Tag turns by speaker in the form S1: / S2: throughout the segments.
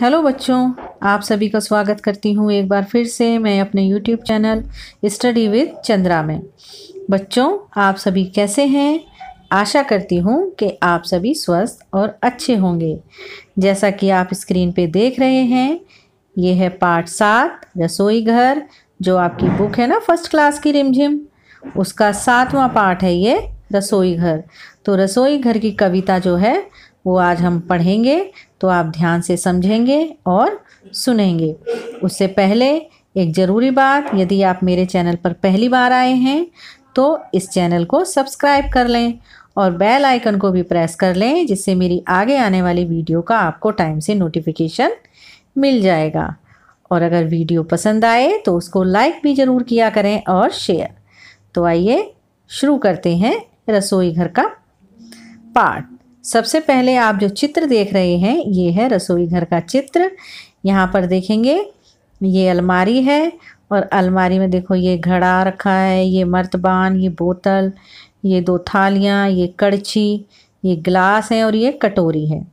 S1: hello बच्चों आप सभी का स्वागत करती हूँ एक बार फिर से मैं अपने YouTube channel study with Chandra में बच्चों आप सभी कैसे हैं आशा करती हूँ कि आप सभी स्वस्थ और अच्छे होंगे जैसा कि आप स्क्रीन पे देख रहे हैं ये है पार्ट सात रसोई घर जो आपकी बुक है ना फर्स्ट क्लास की रिमझिम उसका सातवां पार्ट है ये रसोई घर तो रसोई घर की कविता जो है वो आज हम पढ़ेंगे तो आप ध्यान से समझेंगे और सुनेंगे उससे पहले एक ज़रूरी बात यदि आप मेरे चैनल पर पहली बार आए हैं तो इस चैनल को सब्सक्राइब कर लें और बेल आइकन को भी प्रेस कर लें जिससे मेरी आगे आने वाली वीडियो का आपको टाइम से नोटिफिकेशन मिल जाएगा और अगर वीडियो पसंद आए तो उसको लाइक भी ज़रूर किया करें और शेयर तो आइए शुरू करते हैं रसोई घर का पार्ट सबसे पहले आप जो चित्र देख रहे हैं ये है रसोई घर का चित्र यहाँ पर देखेंगे ये अलमारी है और अलमारी में देखो ये घड़ा रखा है ये मर्तबान ये बोतल ये दो थालियाँ ये कड़छी ये ग्लास है और ये कटोरी है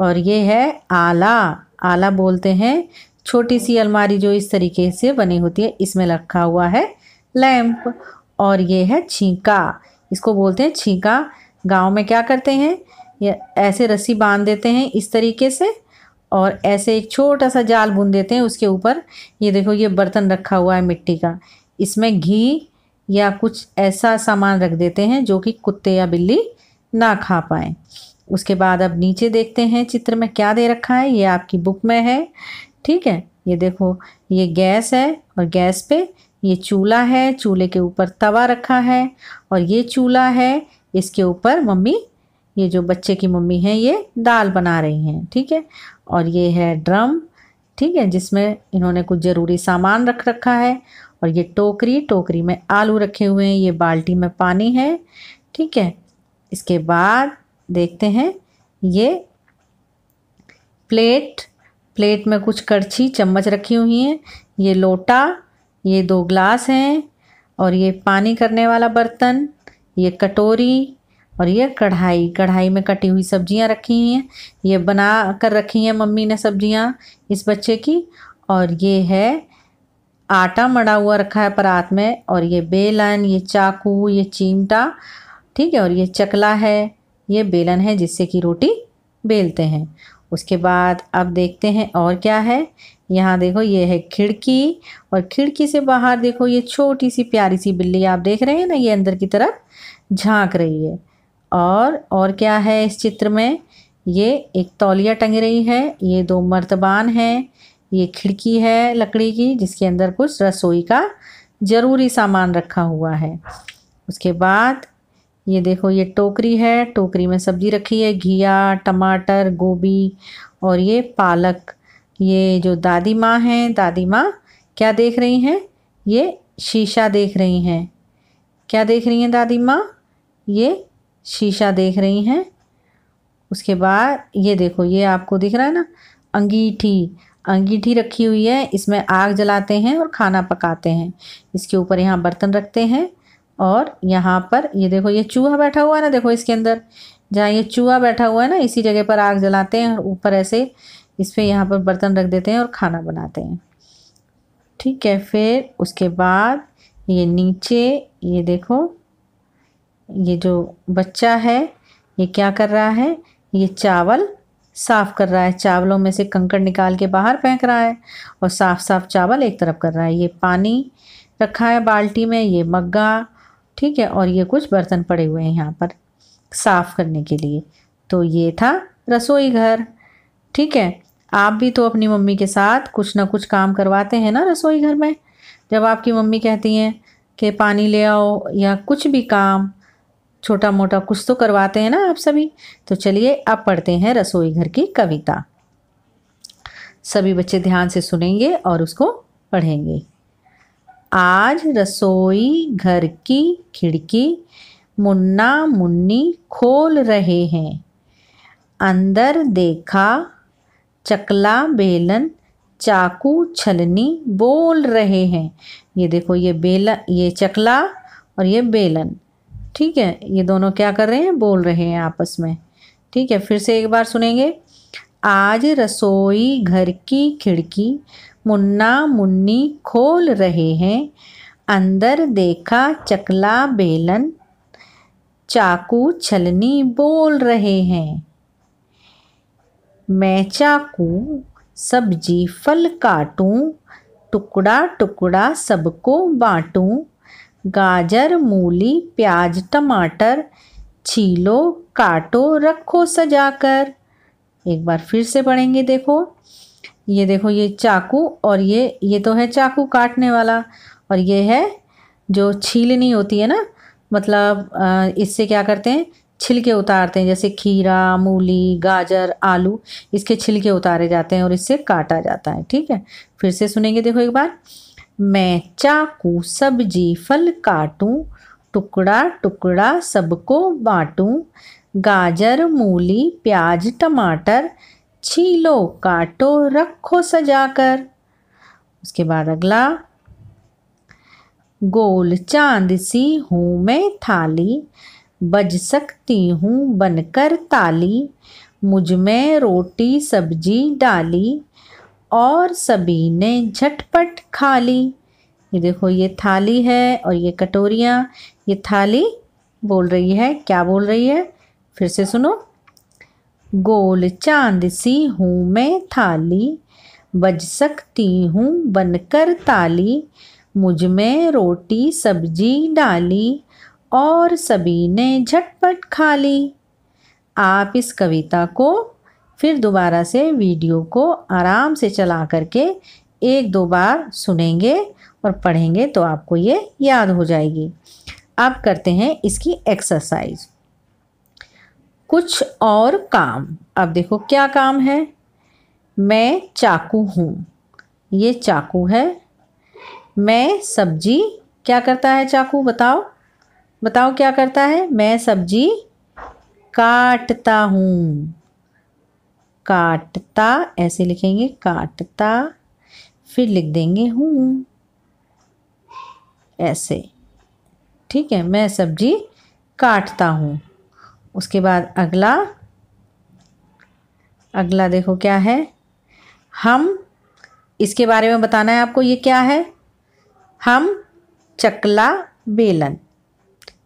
S1: और ये है आला आला बोलते हैं छोटी सी अलमारी जो इस तरीके से बनी होती है इसमें रखा हुआ है लैम्प और ये है छींका इसको बोलते हैं छींका गांव में क्या करते हैं या ऐसे रस्सी बांध देते हैं इस तरीके से और ऐसे एक छोटा सा जाल बुन देते हैं उसके ऊपर ये देखो ये बर्तन रखा हुआ है मिट्टी का इसमें घी या कुछ ऐसा सामान रख देते हैं जो कि कुत्ते या बिल्ली ना खा पाए उसके बाद अब नीचे देखते हैं चित्र में क्या दे रखा है ये आपकी बुक में है ठीक है ये देखो ये गैस है और गैस पे ये चूल्हा है चूल्हे के ऊपर तवा रखा है और ये चूल्हा है इसके ऊपर मम्मी ये जो बच्चे की मम्मी हैं ये दाल बना रही हैं ठीक है और ये है ड्रम ठीक है जिसमें इन्होंने कुछ ज़रूरी सामान रख रखा है और ये टोकरी टोकरी में आलू रखे हुए हैं ये बाल्टी में पानी है ठीक है इसके बाद देखते हैं ये प्लेट प्लेट में कुछ करछी चम्मच रखी हुई हैं ये लोटा ये दो ग्लास हैं और ये पानी करने वाला बर्तन ये कटोरी और ये कढ़ाई कढ़ाई में कटी हुई सब्जियाँ रखी हैं ये बना कर रखी हैं मम्मी ने सब्जियाँ इस बच्चे की और ये है आटा मड़ा हुआ रखा है परात में और ये बेलन ये चाकू ये चिमटा ठीक है और ये चकला है ये बेलन है जिससे कि रोटी बेलते हैं उसके बाद अब देखते हैं और क्या है यहाँ देखो ये है खिड़की और खिड़की से बाहर देखो ये छोटी सी प्यारी सी बिल्ली आप देख रहे हैं ना ये अंदर की तरफ झांक रही है और और क्या है इस चित्र में ये एक तौलिया टंग रही है ये दो मर्तबान हैं ये खिड़की है लकड़ी की जिसके अंदर कुछ रसोई का ज़रूरी सामान रखा हुआ है उसके बाद ये देखो ये टोकरी है टोकरी में सब्जी रखी है घिया टमाटर गोभी और ये पालक ये जो दादी माँ हैं दादी माँ क्या देख रही हैं ये शीशा देख रही हैं क्या देख रही हैं दादी माँ ये शीशा देख रही हैं उसके बाद ये देखो ये आपको दिख रहा है ना अंगीठी अंगीठी रखी हुई है इसमें आग जलाते हैं और खाना पकाते हैं इसके ऊपर यहाँ बर्तन रखते हैं और यहाँ पर ये देखो ये चूहा बैठा हुआ है ना देखो इसके अंदर जहाँ ये चूहा बैठा हुआ है ना इसी जगह पर आग जलाते हैं और ऊपर ऐसे इस पर यहाँ पर बर्तन रख देते हैं और खाना बनाते हैं ठीक है फिर उसके बाद ये नीचे ये देखो ये जो बच्चा है ये क्या कर रहा है ये चावल साफ कर रहा है चावलों में से कंकड़ निकाल के बाहर फेंक रहा है और साफ साफ चावल एक तरफ कर रहा है ये पानी रखा है बाल्टी में ये मग्गा ठीक है और ये कुछ बर्तन पड़े हुए हैं यहाँ पर साफ करने के लिए तो ये था रसोई घर ठीक है आप भी तो अपनी मम्मी के साथ कुछ ना कुछ काम करवाते हैं ना रसोई घर में जब आपकी मम्मी कहती हैं कि पानी ले आओ या कुछ भी काम छोटा मोटा कुछ तो करवाते हैं ना आप सभी तो चलिए अब पढ़ते हैं रसोई घर की कविता सभी बच्चे ध्यान से सुनेंगे और उसको पढ़ेंगे आज रसोई घर की खिड़की मुन्ना मुन्नी खोल रहे हैं अंदर देखा चकला बेलन चाकू छलनी बोल रहे हैं ये देखो ये बेलन ये चकला और ये बेलन ठीक है ये दोनों क्या कर रहे हैं बोल रहे हैं आपस में ठीक है फिर से एक बार सुनेंगे आज रसोई घर की खिड़की मुन्ना मुन्नी खोल रहे हैं अंदर देखा चकला बेलन चाकू छलनी बोल रहे हैं मैं चाकू सब्जी फल काटूं टुकड़ा टुकड़ा सबको बांटूं गाजर मूली प्याज टमाटर छीलो काटो रखो सजाकर एक बार फिर से पढ़ेंगे देखो ये देखो ये चाकू और ये ये तो है चाकू काटने वाला और ये है जो छीलनी होती है ना मतलब इससे क्या करते हैं छिलके उतारते हैं जैसे खीरा मूली गाजर आलू इसके छिलके उतारे जाते हैं और इससे काटा जाता है ठीक है फिर से सुनेंगे देखो एक बार मैं चाकू सब्जी फल काटूं टुकड़ा टुकड़ा सबको बांटूं गाजर मूली प्याज टमाटर छीलो काटो रखो सजाकर उसके बाद अगला गोल चांद सी हूँ मैं थाली बज सकती हूँ बनकर ताली मुझ में रोटी सब्जी डाली और सभी ने झटपट खा ली ये देखो ये थाली है और ये कटोरियाँ ये थाली बोल रही है क्या बोल रही है फिर से सुनो गोल चांद सी हूँ मैं थाली बज सकती हूँ बनकर ताली मुझ में रोटी सब्जी डाली और सभी ने झटपट खा ली आप इस कविता को फिर दोबारा से वीडियो को आराम से चला करके एक दो बार सुनेंगे और पढ़ेंगे तो आपको ये याद हो जाएगी अब करते हैं इसकी एक्सरसाइज कुछ और काम अब देखो क्या काम है मैं चाकू हूँ ये चाकू है मैं सब्जी क्या करता है चाकू बताओ बताओ क्या करता है मैं सब्जी काटता हूँ काटता ऐसे लिखेंगे काटता फिर लिख देंगे हूँ ऐसे ठीक है मैं सब्जी काटता हूँ उसके बाद अगला अगला देखो क्या है हम इसके बारे में बताना है आपको ये क्या है हम चकला बेलन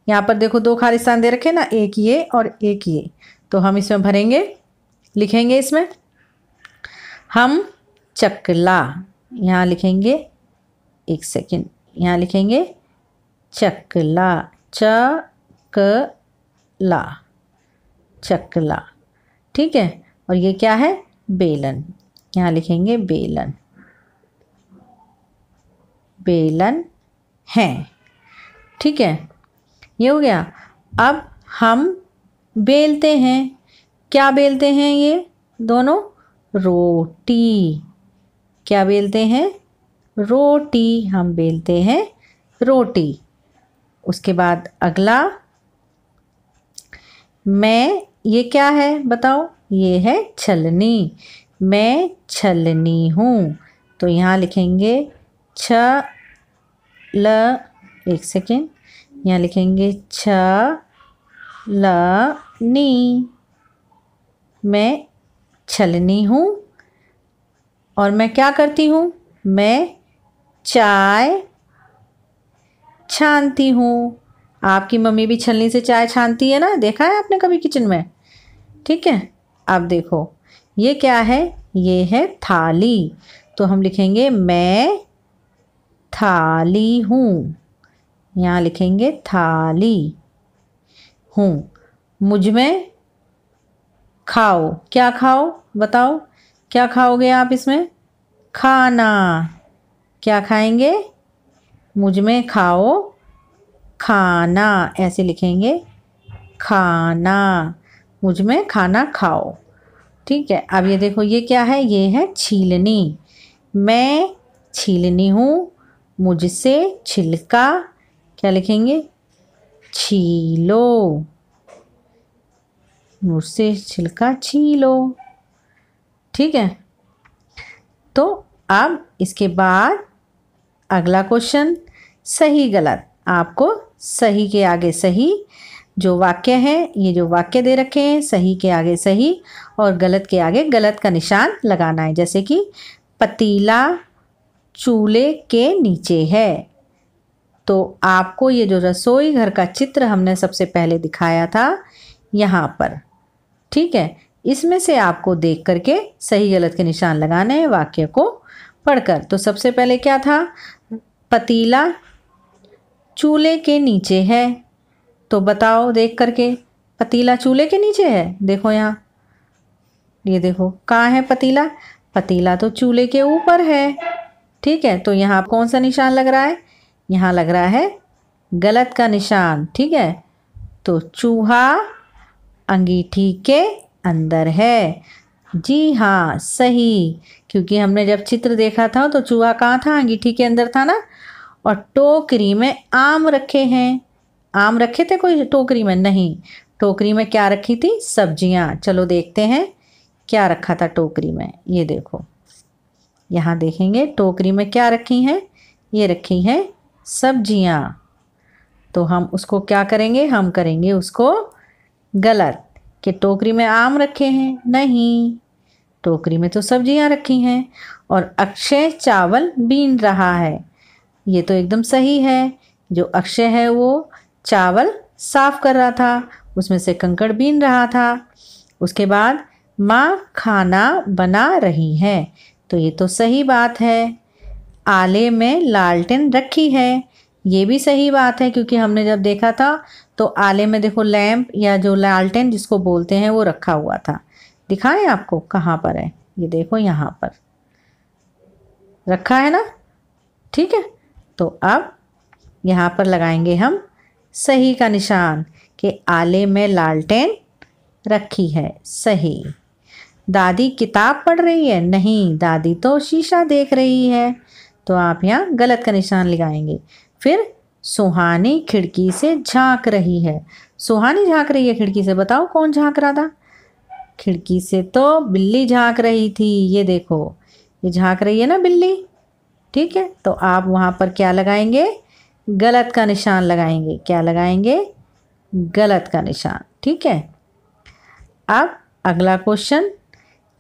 S1: यहाँ पर देखो दो खालिस्तान दे रखे ना एक ये और एक ये तो हम इसमें भरेंगे लिखेंगे इसमें हम चकला यहाँ लिखेंगे एक सेकेंड यहाँ लिखेंगे चकला चकला चकला ठीक है और ये क्या है बेलन यहाँ लिखेंगे बेलन बेलन है ठीक है ये हो गया अब हम बेलते हैं क्या बेलते हैं ये दोनों रोटी क्या बेलते हैं रोटी हम बेलते हैं रोटी उसके बाद अगला मैं ये क्या है बताओ ये है छलनी मैं छलनी हूँ तो यहाँ लिखेंगे छ ल एक सेकेंड यहाँ लिखेंगे छ ल नी मैं छलनी हूँ और मैं क्या करती हूँ मैं चाय छानती हूँ आपकी मम्मी भी छलनी से चाय छानती है ना देखा है आपने कभी किचन में ठीक है अब देखो ये क्या है ये है थाली तो हम लिखेंगे मैं थाली हूँ यहाँ लिखेंगे थाली हूँ मुझ में खाओ क्या खाओ बताओ क्या खाओगे आप इसमें खाना क्या खाएंगे मुझ में खाओ खाना ऐसे लिखेंगे खाना मुझ में खाना खाओ ठीक है अब ये देखो ये क्या है ये है छीलनी मैं छीलनी हूँ मुझसे छिलका क्या लिखेंगे छीलो नोट से छिलका छीलो ठीक है तो अब इसके बाद अगला क्वेश्चन सही गलत आपको सही के आगे सही जो वाक्य है ये जो वाक्य दे रखे हैं सही के आगे सही और गलत के आगे गलत का निशान लगाना है जैसे कि पतीला चूल्हे के नीचे है तो आपको ये जो रसोई घर का चित्र हमने सबसे पहले दिखाया था यहाँ पर ठीक है इसमें से आपको देख करके सही गलत के निशान लगाने हैं वाक्य को पढ़कर तो सबसे पहले क्या था पतीला चूल्हे के नीचे है तो बताओ देख करके पतीला चूल्हे के नीचे है देखो यहाँ ये देखो कहाँ है पतीला पतीला तो चूल्हे के ऊपर है ठीक है तो यहाँ कौन सा निशान लग रहा है यहाँ लग रहा है गलत का निशान ठीक है तो चूहा अंगीठी के अंदर है जी हाँ सही क्योंकि हमने जब चित्र देखा था तो चूहा कहाँ था अंगीठी के अंदर था ना और टोकरी में आम रखे हैं आम रखे थे कोई टोकरी में नहीं टोकरी में क्या रखी थी सब्जियाँ चलो देखते हैं क्या रखा था टोकरी में ये देखो यहाँ देखेंगे टोकरी में क्या रखी हैं ये रखी हैं सब्जियाँ तो हम उसको क्या करेंगे हम करेंगे उसको गलत कि टोकरी में आम रखे हैं नहीं टोकरी में तो सब्जियां रखी हैं और अक्षय चावल बीन रहा है ये तो एकदम सही है जो अक्षय है वो चावल साफ कर रहा था उसमें से कंकड़ बीन रहा था उसके बाद माँ खाना बना रही है तो ये तो सही बात है आले में लालटेन रखी है ये भी सही बात है क्योंकि हमने जब देखा था तो आले में देखो लैम्प या जो लालटेन जिसको बोलते हैं वो रखा हुआ था दिखाएं आपको कहाँ पर है ये देखो यहाँ पर रखा है ना ठीक है तो अब यहाँ पर लगाएंगे हम सही का निशान कि आले में लालटेन रखी है सही दादी किताब पढ़ रही है नहीं दादी तो शीशा देख रही है तो आप यहाँ गलत का निशान लगाएंगे फिर सुहानी खिड़की से झांक रही है सुहानी झांक रही है खिड़की से बताओ कौन झांक रहा था खिड़की से तो बिल्ली झांक रही थी ये देखो ये झांक रही है ना बिल्ली ठीक है तो आप वहाँ पर क्या लगाएंगे गलत का निशान लगाएंगे क्या लगाएंगे गलत का निशान ठीक है अब अगला क्वेश्चन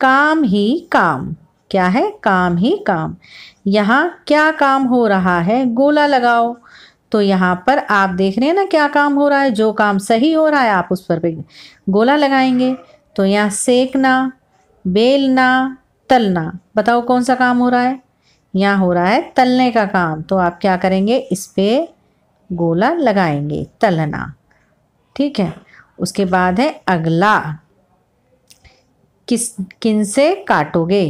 S1: काम ही काम क्या है काम ही काम यहाँ क्या काम हो रहा है गोला लगाओ तो यहाँ पर आप देख रहे हैं ना क्या काम हो रहा है जो काम सही हो रहा है आप उस पर भी गोला लगाएंगे तो यहाँ सेकना बेलना तलना बताओ कौन सा काम हो रहा है यहाँ हो रहा है तलने का काम तो आप क्या करेंगे इस पर गोला लगाएंगे तलना ठीक है उसके बाद है अगला किस किन से काटोगे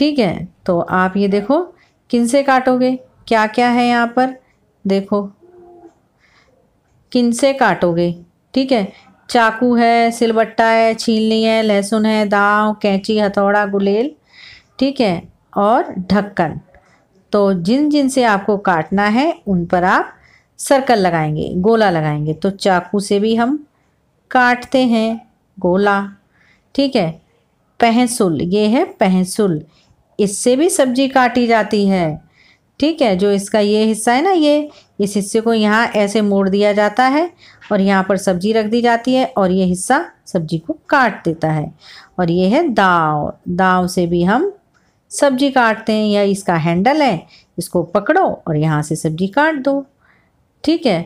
S1: ठीक है तो आप ये देखो किन से काटोगे क्या क्या है यहाँ पर देखो किन से काटोगे ठीक है चाकू है सिलबट्टा है छीलनी है लहसुन है दाव कैंची हथौड़ा गुलेल ठीक है और ढक्कन तो जिन जिन से आपको काटना है उन पर आप सर्कल लगाएंगे गोला लगाएंगे तो चाकू से भी हम काटते हैं गोला ठीक है पहसुल ये है पहसुल इससे भी सब्जी काटी जाती है ठीक है जो इसका ये हिस्सा है ना ये इस हिस्से को यहाँ ऐसे मोड़ दिया जाता है और यहाँ पर सब्जी रख दी जाती है और ये हिस्सा सब्जी को काट देता है और ये है दाव दाव से भी हम सब्जी काटते हैं या इसका हैंडल है इसको पकड़ो और यहाँ से सब्जी काट दो ठीक है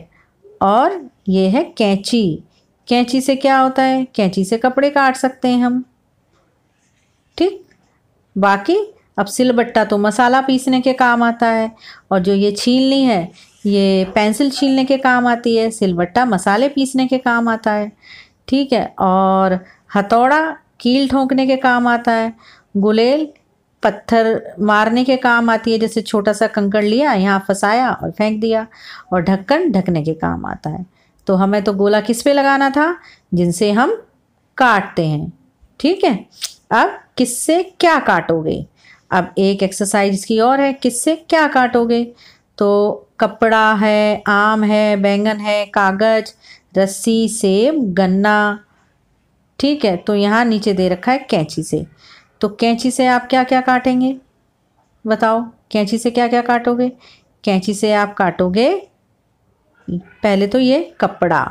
S1: और ये है कैंची कैंची से क्या होता है कैंची से कपड़े काट सकते हैं हम ठीक बाकी अब सिलबट्टा तो मसाला पीसने के काम आता है और जो ये छीलनी है ये पेंसिल छीलने के काम आती है सिलबट्टा मसाले पीसने के काम आता है ठीक है और हथौड़ा कील ठोंकने के काम आता है गुलेल पत्थर मारने के काम आती है जैसे छोटा सा कंकड़ लिया यहाँ फंसाया और फेंक दिया और ढक्कन ढकने के काम आता है तो हमें तो गोला किस पे लगाना था जिनसे हम काटते हैं ठीक है अब किससे क्या काटोगे अब एक एक्सरसाइज की और है किससे क्या काटोगे तो कपड़ा है आम है बैंगन है कागज रस्सी सेब गन्ना ठीक है तो यहाँ नीचे दे रखा है कैंची से तो कैंची से आप क्या क्या काटेंगे बताओ कैंची से क्या क्या काटोगे कैंची से आप काटोगे पहले तो ये कपड़ा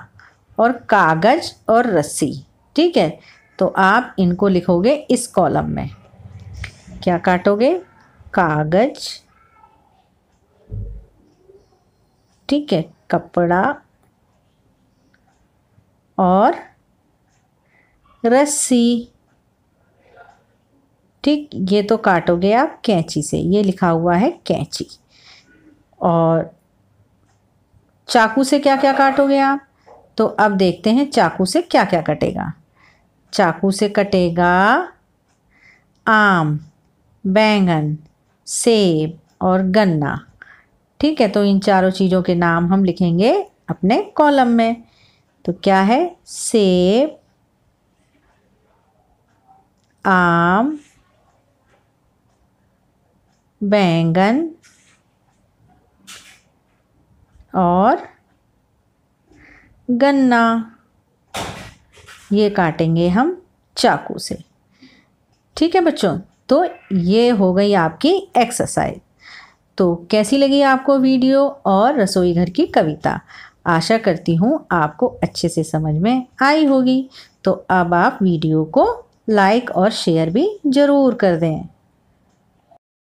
S1: और कागज और रस्सी ठीक है तो आप इनको लिखोगे इस कॉलम में क्या काटोगे कागज ठीक है कपड़ा और रस्सी ठीक ये तो काटोगे आप कैंची से ये लिखा हुआ है कैंची और चाकू से क्या क्या काटोगे आप तो अब देखते हैं चाकू से क्या क्या कटेगा चाकू से कटेगा आम बैंगन सेब और गन्ना ठीक है तो इन चारों चीज़ों के नाम हम लिखेंगे अपने कॉलम में तो क्या है सेब आम बैंगन और गन्ना ये काटेंगे हम चाकू से ठीक है बच्चों तो ये हो गई आपकी एक्सरसाइज तो कैसी लगी आपको वीडियो और रसोई घर की कविता आशा करती हूँ आपको अच्छे से समझ में आई होगी तो अब आप वीडियो को लाइक और शेयर भी ज़रूर कर दें